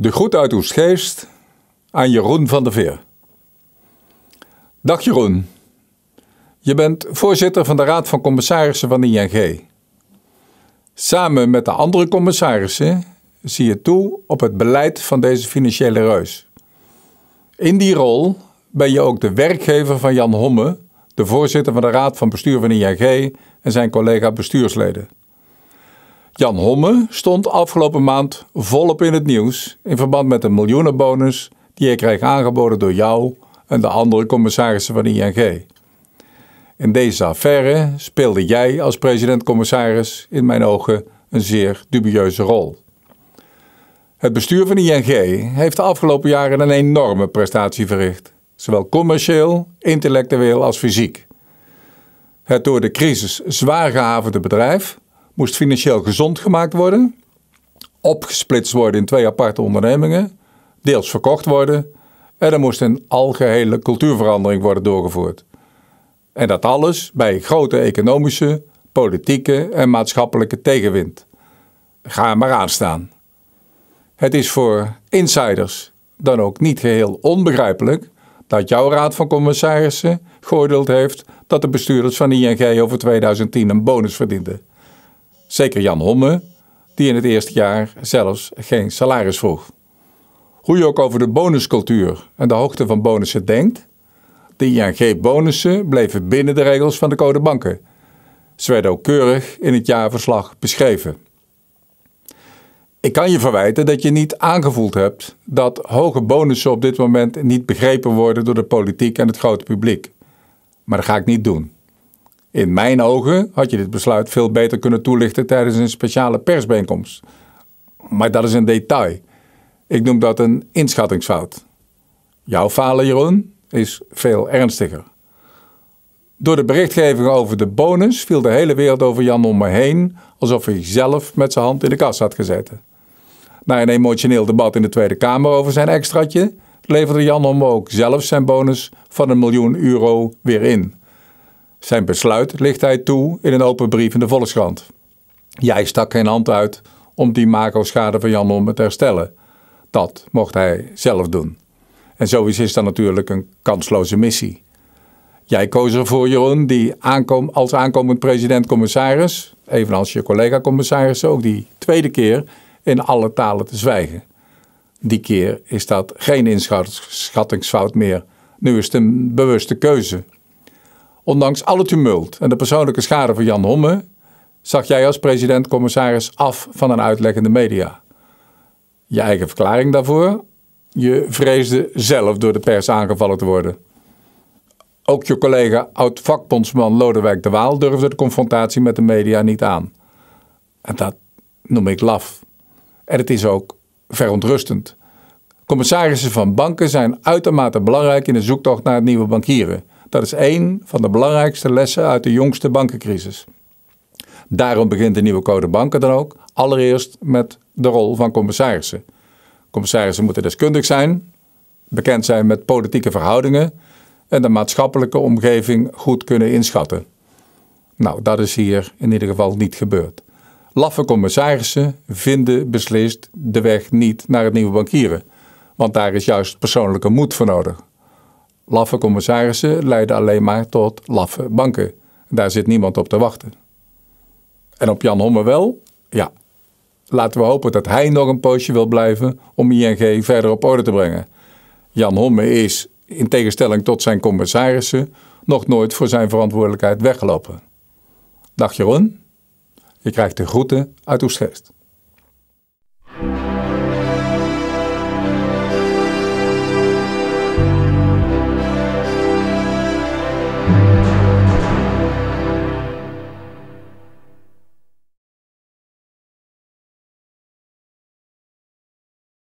De groet uit Geest aan Jeroen van der Veer. Dag Jeroen. Je bent voorzitter van de Raad van Commissarissen van de ING. Samen met de andere commissarissen zie je toe op het beleid van deze financiële reus. In die rol ben je ook de werkgever van Jan Homme, de voorzitter van de Raad van Bestuur van de ING en zijn collega bestuursleden. Jan Homme stond afgelopen maand volop in het nieuws in verband met een miljoenenbonus die hij kreeg aangeboden door jou en de andere commissarissen van ING. In deze affaire speelde jij als president-commissaris in mijn ogen een zeer dubieuze rol. Het bestuur van ING heeft de afgelopen jaren een enorme prestatie verricht, zowel commercieel, intellectueel als fysiek. Het door de crisis zwaar gehavende bedrijf moest financieel gezond gemaakt worden, opgesplitst worden in twee aparte ondernemingen, deels verkocht worden en er moest een algehele cultuurverandering worden doorgevoerd. En dat alles bij grote economische, politieke en maatschappelijke tegenwind. Ga maar aan staan. Het is voor insiders dan ook niet geheel onbegrijpelijk dat jouw raad van commissarissen geoordeeld heeft dat de bestuurders van ING over 2010 een bonus verdienden. Zeker Jan Homme, die in het eerste jaar zelfs geen salaris vroeg. Hoe je ook over de bonuscultuur en de hoogte van bonussen denkt, de ING-bonussen bleven binnen de regels van de code banken. Ze werden ook keurig in het jaarverslag beschreven. Ik kan je verwijten dat je niet aangevoeld hebt dat hoge bonussen op dit moment niet begrepen worden door de politiek en het grote publiek. Maar dat ga ik niet doen. In mijn ogen had je dit besluit veel beter kunnen toelichten tijdens een speciale persbijeenkomst. Maar dat is een detail. Ik noem dat een inschattingsfout. Jouw falen, Jeroen, is veel ernstiger. Door de berichtgeving over de bonus viel de hele wereld over Jan om me heen, alsof hij zelf met zijn hand in de kas had gezeten. Na een emotioneel debat in de Tweede Kamer over zijn extraatje, leverde Jan Homme ook zelf zijn bonus van een miljoen euro weer in. Zijn besluit ligt hij toe in een open brief in de Volkskrant. Jij stak geen hand uit om die macro-schade van Jan om te herstellen. Dat mocht hij zelf doen. En sowieso is dat natuurlijk een kansloze missie. Jij koos ervoor, Jeroen, die aankom, als aankomend president-commissaris, evenals je collega-commissaris, ook die tweede keer in alle talen te zwijgen. Die keer is dat geen inschattingsfout meer. Nu is het een bewuste keuze. Ondanks alle tumult en de persoonlijke schade van Jan Homme, zag jij als president-commissaris af van een uitleggende media. Je eigen verklaring daarvoor? Je vreesde zelf door de pers aangevallen te worden. Ook je collega oud-vakbondsman Lodewijk de Waal durfde de confrontatie met de media niet aan. En dat noem ik laf. En het is ook verontrustend. Commissarissen van banken zijn uitermate belangrijk in de zoektocht naar het nieuwe bankieren. Dat is één van de belangrijkste lessen uit de jongste bankencrisis. Daarom begint de nieuwe code banken dan ook allereerst met de rol van commissarissen. Commissarissen moeten deskundig zijn, bekend zijn met politieke verhoudingen en de maatschappelijke omgeving goed kunnen inschatten. Nou, dat is hier in ieder geval niet gebeurd. Laffe commissarissen vinden beslist de weg niet naar het nieuwe bankieren, want daar is juist persoonlijke moed voor nodig. Laffe commissarissen leiden alleen maar tot laffe banken. Daar zit niemand op te wachten. En op Jan Homme wel? Ja. Laten we hopen dat hij nog een poosje wil blijven om ING verder op orde te brengen. Jan Homme is, in tegenstelling tot zijn commissarissen, nog nooit voor zijn verantwoordelijkheid weggelopen. Dag Jeroen, je krijgt de groeten uit Oestgeest.